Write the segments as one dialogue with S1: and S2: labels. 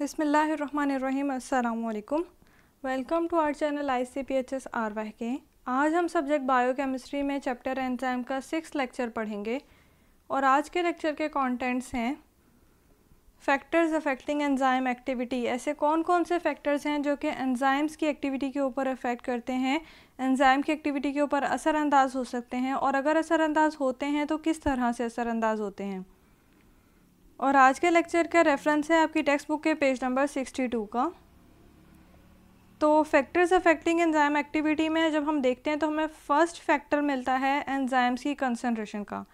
S1: बसमीम अल्लाम welcome to our channel I C P H S R वाह के आज हम सब्जेक्ट बायोकेमिस्ट्री में चैप्टर एंजाइम का सिक्स लेक्चर पढ़ेंगे और आज के लेक्चर के कंटेंट्स हैं फैक्टर्स अफेक्टिंग एंजाइम एक्टिविटी ऐसे कौन कौन से फैक्टर्स हैं जो कि एंजाइम्स की एक्टिविटी के ऊपर अफेक्ट करते हैं एंजाइम की एक्टिविटी के ऊपर असरअंदाज हो सकते हैं और अगर असरअंदाज होते हैं तो किस तरह से असरअंदाज होते हैं और आज के लेक्चर का रेफरेंस है आपकी टेक्स्ट बुक के पेज नंबर सिक्सटी टू का तो फैक्टर्स अफेक्टिंग एंजाइम एक्टिविटी में जब हम देखते हैं तो हमें फर्स्ट फैक्टर मिलता है एंजाइम्स की कंसनट्रेशन का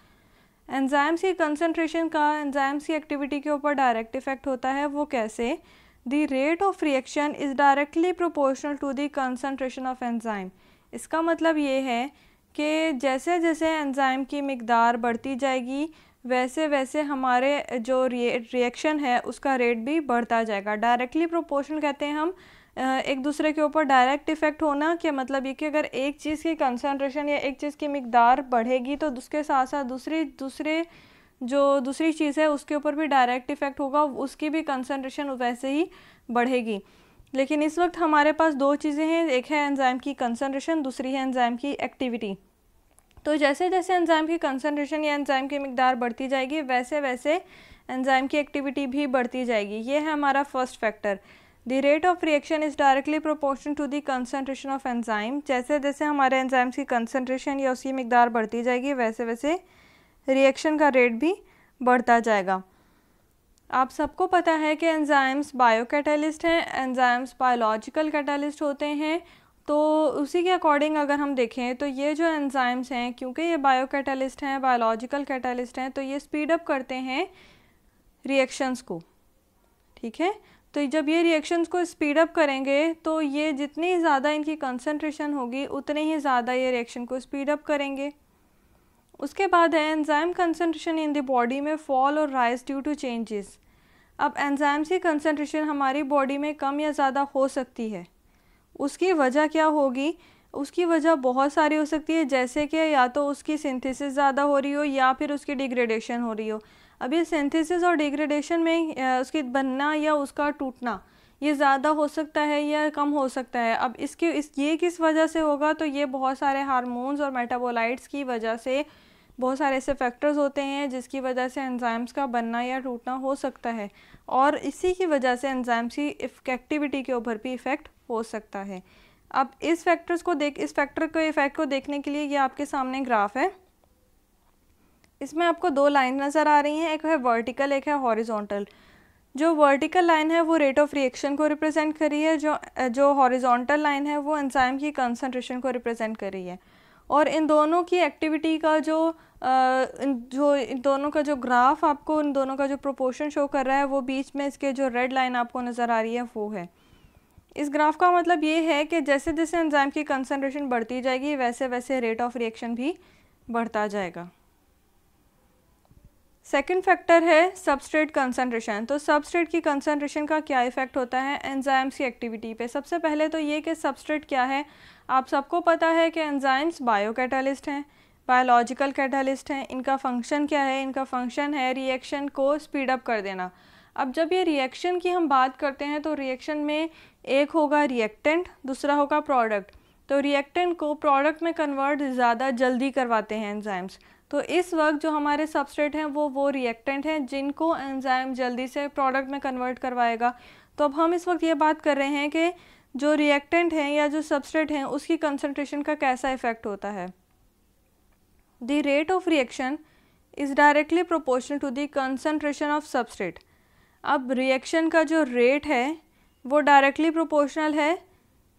S1: एंजाइम्स की कंसनट्रेशन का एंजाइम्स की एक्टिविटी के ऊपर डायरेक्ट इफेक्ट होता है वो कैसे the rate of reaction is directly proportional to the concentration of enzyme इसका मतलब ये है कि जैसे जैसे एंजाइम की मकदार बढ़ती जाएगी वैसे वैसे हमारे जो रिएक्शन है उसका रेट भी बढ़ता जाएगा डायरेक्टली प्रोपोर्शनल कहते हैं हम एक दूसरे के ऊपर डायरेक्ट इफ़ेक्ट होना कि मतलब ये कि अगर एक चीज़ की कंसनट्रेशन या एक चीज़ की मकदार बढ़ेगी तो उसके साथ साथ दूसरी दूसरे जो दूसरी चीज़ है उसके ऊपर भी डायरेक्ट इफ़ेक्ट होगा उसकी भी कंसनट्रेशन वैसे ही बढ़ेगी लेकिन इस वक्त हमारे पास दो चीज़ें हैं एक है एंजाइम की कंसनट्रेशन दूसरी है एंजाइम की एक्टिविटी तो जैसे जैसे एंजाइम की कंसनट्रेशन या एंजाइम की मकदार बढ़ती जाएगी वैसे वैसे एंजाइम की एक्टिविटी भी बढ़ती जाएगी ये है हमारा first factor the rate of reaction is directly proportion to the concentration of enzyme जैसे जैसे हमारे एंजाइम्स की कंसनट्रेशन या उसकी मकदार बढ़ती जाएगी वैसे वैसे रिएक्शन का रेट भी बढ़ता जाएगा आप सबको पता है कि एंजाइम्स बायो कैटलिस्ट हैं एंजाइम्स बायोलॉजिकल कैटलिस्ट होते हैं तो उसी के अकॉर्डिंग अगर हम देखें तो ये जो एंजाइम्स हैं क्योंकि ये बायो कैटलिस्ट हैं बायोलॉजिकल कैटलिस्ट हैं तो ये स्पीडअप करते हैं रिएक्शंस को ठीक है तो जब ये रिएक्शंस को स्पीडअप करेंगे तो ये जितनी ज़्यादा इनकी कंसनट्रेशन होगी उतने ही ज़्यादा ये रिएक्शन को स्पीडअप करेंगे उसके बाद है enzyme concentration in the body में फॉल और राइज ड्यू टू चेंजेस अब एंजाइम्स की कंसनट्रेशन हमारी बॉडी में कम या ज़्यादा हो सकती है उसकी वजह क्या होगी उसकी वजह बहुत सारी हो सकती है जैसे कि या तो उसकी सिंथेसिस ज़्यादा हो रही हो या फिर उसकी डिग्रेडेशन हो रही हो अब ये सिंथेसिस और डिग्रेडेशन में उसकी बनना या उसका टूटना ये ज़्यादा हो सकता है या कम हो सकता है अब इसके इस ये किस वजह से होगा तो ये बहुत सारे हारमोन्स और मेटाबोलाइट्स की वजह से बहुत सारे ऐसे फैक्टर्स होते हैं जिसकी वजह से एंजाइम्स का बनना या टूटना हो सकता है और इसी की वजह से एंजाइम्स की एक्टिविटी के ऊपर भी इफ़ेक्ट हो सकता है अब इस फैक्टर्स को देख इस फैक्टर के इफेक्ट को देखने के लिए ये आपके सामने ग्राफ है इसमें आपको दो लाइन नज़र आ रही हैं एक है वर्टिकल एक है हॉरिजॉन्टल जो वर्टिकल लाइन है वो रेट ऑफ रिएक्शन को रिप्रेजेंट कर रही है जो जो हॉरिजॉन्टल लाइन है वो एंजाइम की कंसंट्रेशन को रिप्रेजेंट कर रही है और इन दोनों की एक्टिविटी का जो इन जो इन दोनों का जो ग्राफ आपको इन दोनों का जो प्रोपोर्शन शो कर रहा है वो बीच में इसके जो रेड लाइन आपको नज़र आ रही है वो है इस ग्राफ का मतलब ये है कि जैसे जैसे एंजाइम की कंसनट्रेशन बढ़ती जाएगी वैसे वैसे रेट ऑफ रिएक्शन भी बढ़ता जाएगा सेकेंड फैक्टर है सबस्ट्रेट कंसनट्रेशन तो सबस्ट्रेट की कंसनट्रेशन का क्या इफेक्ट होता है एंजाइम्स की एक्टिविटी पे सबसे पहले तो ये कि सबस्ट्रेट क्या है आप सबको पता है कि एंजाइम्स बायो कैटालिस्ट हैं बायोलॉजिकल कैटालिस्ट हैं इनका फंक्शन क्या है इनका फंक्शन है रिएक्शन को स्पीडअप कर देना अब जब ये रिएक्शन की हम बात करते हैं तो रिएक्शन में एक होगा रिएक्टेंट दूसरा होगा प्रोडक्ट तो रिएक्टेंट को प्रोडक्ट में कन्वर्ट ज़्यादा जल्दी करवाते हैं एंजाइम्स तो इस वक्त जो हमारे सबस्ट्रेट हैं वो वो रिएक्टेंट हैं जिनको एंजाइम जल्दी से प्रोडक्ट में कन्वर्ट करवाएगा तो अब हम इस वक्त ये बात कर रहे हैं कि जो रिएक्टेंट हैं या जो सबस्ट्रेट हैं उसकी कंसनट्रेशन का कैसा इफेक्ट होता है the rate of reaction is directly proportional to the concentration of substrate अब रिएक्शन का जो रेट है वो डायरेक्टली प्रोपोर्शनल है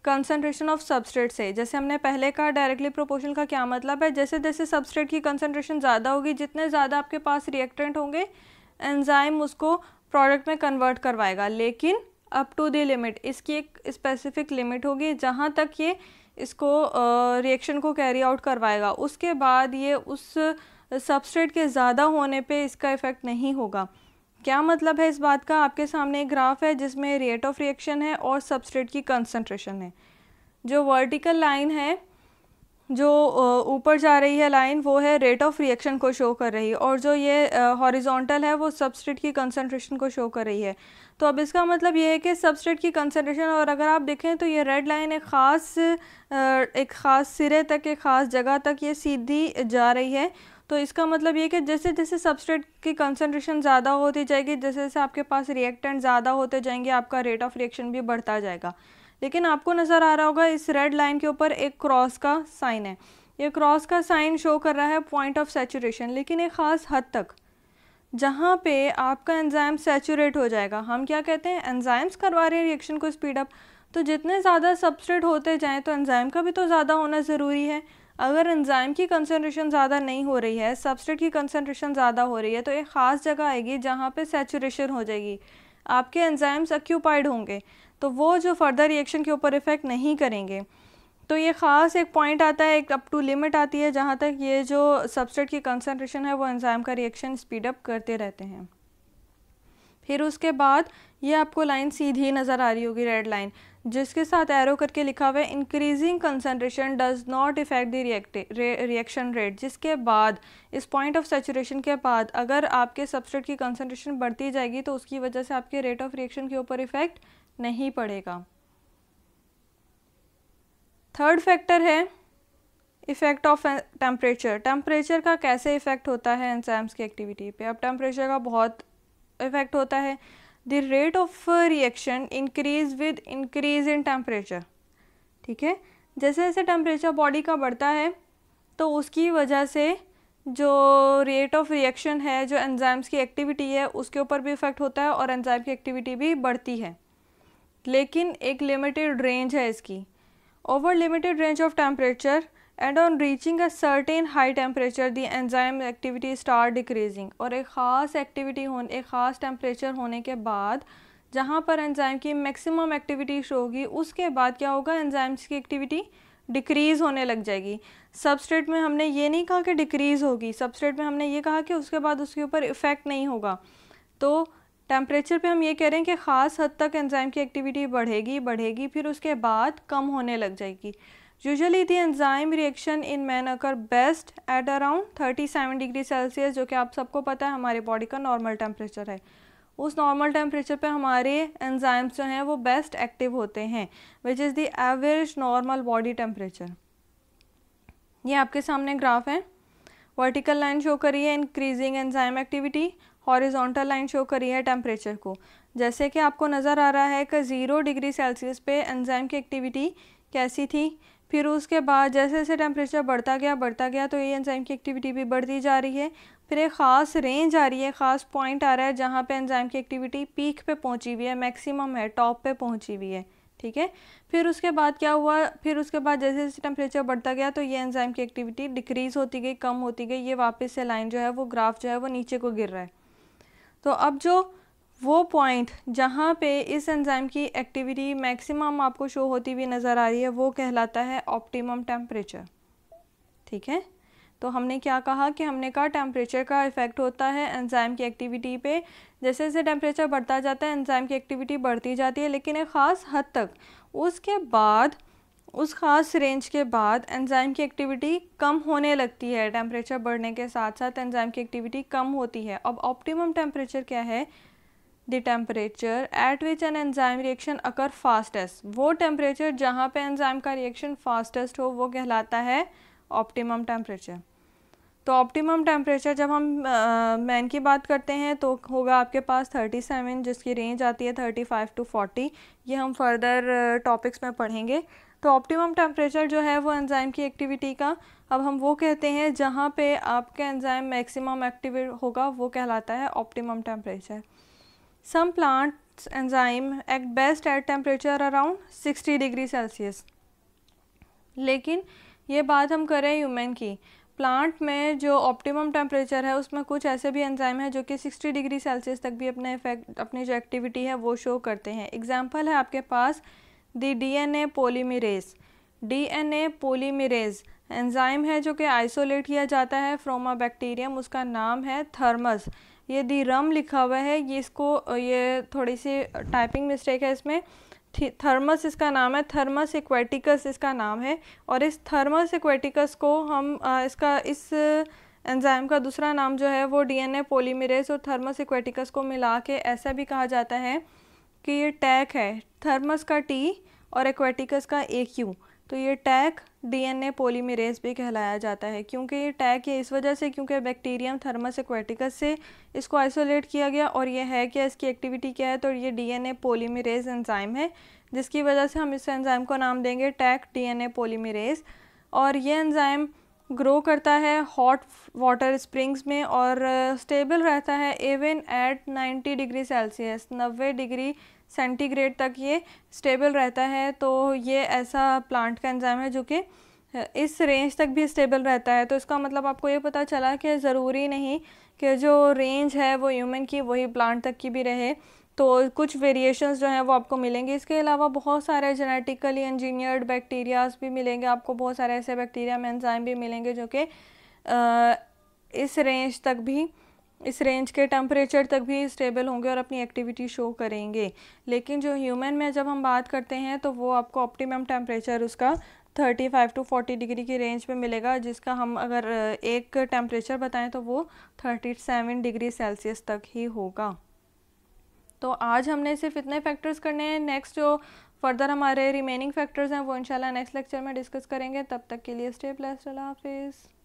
S1: कंसनट्रेशन ऑफ सबस्ट्रेट से जैसे हमने पहले कहा डायरेक्टली प्रोपोर्शनल का क्या मतलब है जैसे जैसे सबस्ट्रेट की कंसनट्रेशन ज़्यादा होगी जितने ज़्यादा आपके पास रिएक्टेंट होंगे एंजाइम उसको प्रोडक्ट में कन्वर्ट करवाएगा लेकिन अप टू दी लिमिट इसकी एक स्पेसिफिक लिमिट होगी जहाँ तक ये इसको रिएक्शन uh, को कैरी आउट करवाएगा उसके बाद ये उस सबस्ट्रेट के ज़्यादा होने पे इसका इफ़ेक्ट नहीं होगा क्या मतलब है इस बात का आपके सामने एक ग्राफ है जिसमें रेट ऑफ रिएक्शन है और सबस्ट्रेट की कंसनट्रेशन है जो वर्टिकल लाइन है जो ऊपर जा रही है लाइन वो है रेट ऑफ रिएक्शन को शो कर रही है और जो ये हॉरिजॉन्टल है वो सबस्ट्रेट की कंसनट्रेशन को शो कर रही है तो अब इसका मतलब ये है कि सबस्ट्रेट की कंसनट्रेशन और अगर आप देखें तो ये रेड लाइन एक ख़ास एक ख़ास सिरे तक एक ख़ास जगह तक ये सीधी जा रही है तो इसका मतलब ये कि जैसे जैसे सबस्ट्रेट की कंसनट्रेशन ज़्यादा होती जाएगी जैसे जैसे आपके पास रिएक्टेंट ज़्यादा होते जाएंगे आपका रेट ऑफ रिएक्शन भी बढ़ता जाएगा लेकिन आपको नज़र आ रहा होगा इस रेड लाइन के ऊपर एक क्रॉस का साइन है ये क्रॉस का साइन शो कर रहा है पॉइंट ऑफ सेचुरेशन लेकिन एक ख़ास हद तक जहाँ पे आपका एंजाइम सेचूरेट हो जाएगा हम क्या कहते हैं एंजाइम्स करवा रहे हैं रिएक्शन को स्पीड अप तो जितने ज़्यादा सबस्ट्रेट होते जाएँ तो एंजाइम का भी तो ज़्यादा होना ज़रूरी है अगर एंजाइम की कंसनट्रेशन ज़्यादा नहीं हो रही है सबस्ट्रेट की कंसनट्रेशन ज़्यादा हो रही है तो एक ख़ास जगह आएगी जहाँ पे सेचुरेशन हो जाएगी आपके एंजाइम्स ऑक्यूपाइड होंगे तो वो जो फर्दर रिएक्शन के ऊपर इफ़ेक्ट नहीं करेंगे तो ये ख़ास एक पॉइंट आता है एक अप टू लिमिट आती है जहाँ तक ये जो सबस्ट्रेट की कंसनट्रेशन है वो एंजाइम का रिएक्शन स्पीडअप करते रहते हैं फिर उसके बाद ये आपको लाइन सीधी नज़र आ रही होगी रेड लाइन जिसके साथ एरो करके लिखा हुआ है increasing concentration does not effect the reaction rate जिसके बाद इस पॉइंट ऑफ सेचुरेशन के बाद अगर आपके सब्सट्रेट की कंसनट्रेशन बढ़ती जाएगी तो उसकी वजह से आपके रेट ऑफ रिएक्शन के ऊपर इफेक्ट नहीं पड़ेगा थर्ड फैक्टर है इफ़ेक्ट ऑफ टेम्परेचर टेम्परेचर का कैसे इफ़ेक्ट होता है एनसाइम्स की एक्टिविटी पे अब टेम्परेचर का बहुत इफेक्ट होता है the rate of reaction increase with increase in temperature ठीक है जैसे जैसे टेम्परेचर बॉडी का बढ़ता है तो उसकी वजह से जो रेट ऑफ रिएक्शन है जो एंजाइम्स की एक्टिविटी है उसके ऊपर भी इफ़ेक्ट होता है और एंजाइम की एक्टिविटी भी बढ़ती है लेकिन एक लिमिटेड रेंज है इसकी over limited range of temperature and on reaching a certain high temperature the enzyme activity start decreasing और एक ख़ास एक्टिविटी होने एक ख़ास टेम्परेचर होने के बाद जहाँ पर एंजाइम की मैक्सिमम एक्टिविटी शो होगी उसके बाद क्या होगा एंजाइम्स की एक्टिविटी डिक्रीज़ होने लग जाएगी सबस्ट्रेट में हमने ये नहीं कहा कि डिक्रीज़ होगी सबस्ट्रेट में हमने ये कहा कि उसके बाद उसके ऊपर इफ़ेक्ट नहीं होगा तो टेम्परेचर पे हम ये कह रहे हैं कि ख़ास हद तक एंजाइम की एक्टिविटी बढ़ेगी बढ़ेगी फिर उसके बाद कम होने लग जाएगी usually the enzyme reaction in man occur best at around thirty seven degree Celsius जो कि आप सबको पता है हमारे बॉडी का नॉर्मल टेम्परेचर है उस नॉर्मल टेम्परेचर पे हमारे एंजाइम्स जो हैं वो बेस्ट एक्टिव होते हैं which is the average normal body temperature ये आपके सामने ग्राफ है वर्टिकल लाइन शो करी है increasing enzyme activity horizontal line show करी है टेम्परेचर को जैसे कि आपको नज़र आ रहा है कि ज़ीरो डिग्री सेल्सियस पे एंजाइम की एक्टिविटी कैसी थी फिर उसके बाद जैसे जैसे टेम्परेचर बढ़ता गया बढ़ता गया तो ये एंजाइम की एक्टिविटी भी बढ़ती जा रही है फिर एक ख़ास रेंज आ रही है ख़ास पॉइंट आ रहा है जहाँ पे एंजाइम की एक्टिविटी पीक पे पहुँची हुई है मैक्सिमम है टॉप पे पहुँची हुई है ठीक है फिर उसके बाद क्या हुआ फिर उसके बाद जैसे जैसे टेम्परेचर बढ़ता गया तो ये एंजाइम की एक्टिविटी डिक्रीज़ होती गई कम होती गई ये वापस से लाइन जो है वो ग्राफ जो है वो नीचे को गिर रहा है तो अब जो वो पॉइंट जहाँ पे इस एंज़ाइम की एक्टिविटी मैक्सिमम आपको शो होती हुई नज़र आ रही है वो कहलाता है ऑप्टिमम टेम्परेचर ठीक है तो हमने क्या कहा कि हमने कहा टेम्परेचर का इफ़ेक्ट होता है एंजाइम की एक्टिविटी पे जैसे जैसे टेम्परेचर बढ़ता जाता है एंजाइम की एक्टिविटी बढ़ती जाती है लेकिन एक ख़ास हद तक उसके बाद उस ख़ास रेंज के बाद एंजाइम की एक्टिविटी कम होने लगती है टेम्परेचर बढ़ने के साथ साथ एंजाइम की एक्टिविटी कम होती है अब ऑप्टिमम टेम्परेचर क्या है the temperature at which an enzyme reaction occur fastest वो टेम्परेचर जहाँ पे एंजाइम का रिएक्शन फास्टेस्ट हो वो कहलाता है ऑप्टिमम टेम्परेचर तो ऑप्टिमम टेम्परेचर जब हम मैन uh, की बात करते हैं तो होगा आपके पास 37 जिसकी रेंज आती है 35 टू 40 ये हम फर्दर टॉपिक्स uh, में पढ़ेंगे तो ऑप्टिमम टेम्परेचर जो है वो एंजाइम की एक्टिविटी का अब हम वो कहते हैं जहाँ पे आपका एंजाइम मैक्सिमम एक्टिव होगा वो कहलाता है optimum temperature Some plants enzyme act best at temperature around 60 degree Celsius. लेकिन ये बात हम करें ह्यूमन की प्लांट में जो ऑप्टिमम टेम्परेचर है उसमें कुछ ऐसे भी एंजाइम हैं जो कि 60 डिग्री सेल्सियस तक भी अपने इफेक्ट अपनी जो एक्टिविटी है वो शो करते हैं एग्जांपल है आपके पास the DNA polymerase DNA polymerase enzyme है जो कि आइसोलेट किया जाता है फ्रोमा बैक्टीरियम उसका नाम है थर्मस ये दी रम लिखा हुआ है ये इसको ये थोड़ी सी टाइपिंग मिस्टेक है इसमें थर्मस इसका नाम है थर्मस एक्वेटिकस इसका नाम है और इस थर्मस एक्वेटिकस को हम इसका इस एंजाइम का दूसरा नाम जो है वो डीएनए पॉलीमरेज और थर्मस एक्वेटिकस को मिला के ऐसा भी कहा जाता है कि ये टैक है थर्मस का टी और एक्वेटिकस का ए क्यू तो ये टैग डीएनए पॉलीमरेज भी कहलाया जाता है क्योंकि ये टैग ये इस वजह से क्योंकि बैक्टीरियम थर्मस एक्वेटिकस से इसको आइसोलेट किया गया और ये है क्या इसकी एक्टिविटी क्या है तो ये डीएनए पॉलीमरेज एंजाइम है जिसकी वजह से हम इस एंजाइम को नाम देंगे टैग डीएनए पॉलीमरेज और ये एंजाइम ग्रो करता है हॉट वाटर स्प्रिंग्स में और स्टेबल रहता है even at ninety degree Celsius नब्बे डिग्री सेंटीग्रेड तक ये स्टेबल रहता है तो ये ऐसा प्लांट का एंजाइम है जो कि इस रेंज तक भी स्टेबल रहता है तो इसका मतलब आपको ये पता चला कि ज़रूरी नहीं कि जो रेंज है वो ह्यूमन की वही प्लांट तक की भी रहे तो कुछ वेरिएशंस जो हैं वो आपको मिलेंगे इसके अलावा बहुत सारे जेनेटिकली इंजीनियर्ड बैक्टीरियाज भी मिलेंगे आपको बहुत सारे ऐसे बैक्टीरिया में एंजाइम भी मिलेंगे जो कि इस रेंज तक भी इस रेंज के टेम्परेचर तक भी स्टेबल होंगे और अपनी एक्टिविटी शो करेंगे लेकिन जो ह्यूमन में जब हम बात करते हैं तो वो आपको ऑप्टिमम टेम्परेचर उसका 35 टू 40 डिग्री की रेंज में मिलेगा जिसका हम अगर एक टेम्परेचर बताएं तो वो 37 डिग्री सेल्सियस तक ही होगा तो आज हमने सिर्फ इतने फैक्टर्स करने हैं नेक्स्ट जो फर्दर हमारे रिमेनिंग फैक्टर्स हैं वो इनशाला नेक्स्ट लेक्चर में डिस्कस करेंगे तब तक के लिए स्टे प्लस हाफिज़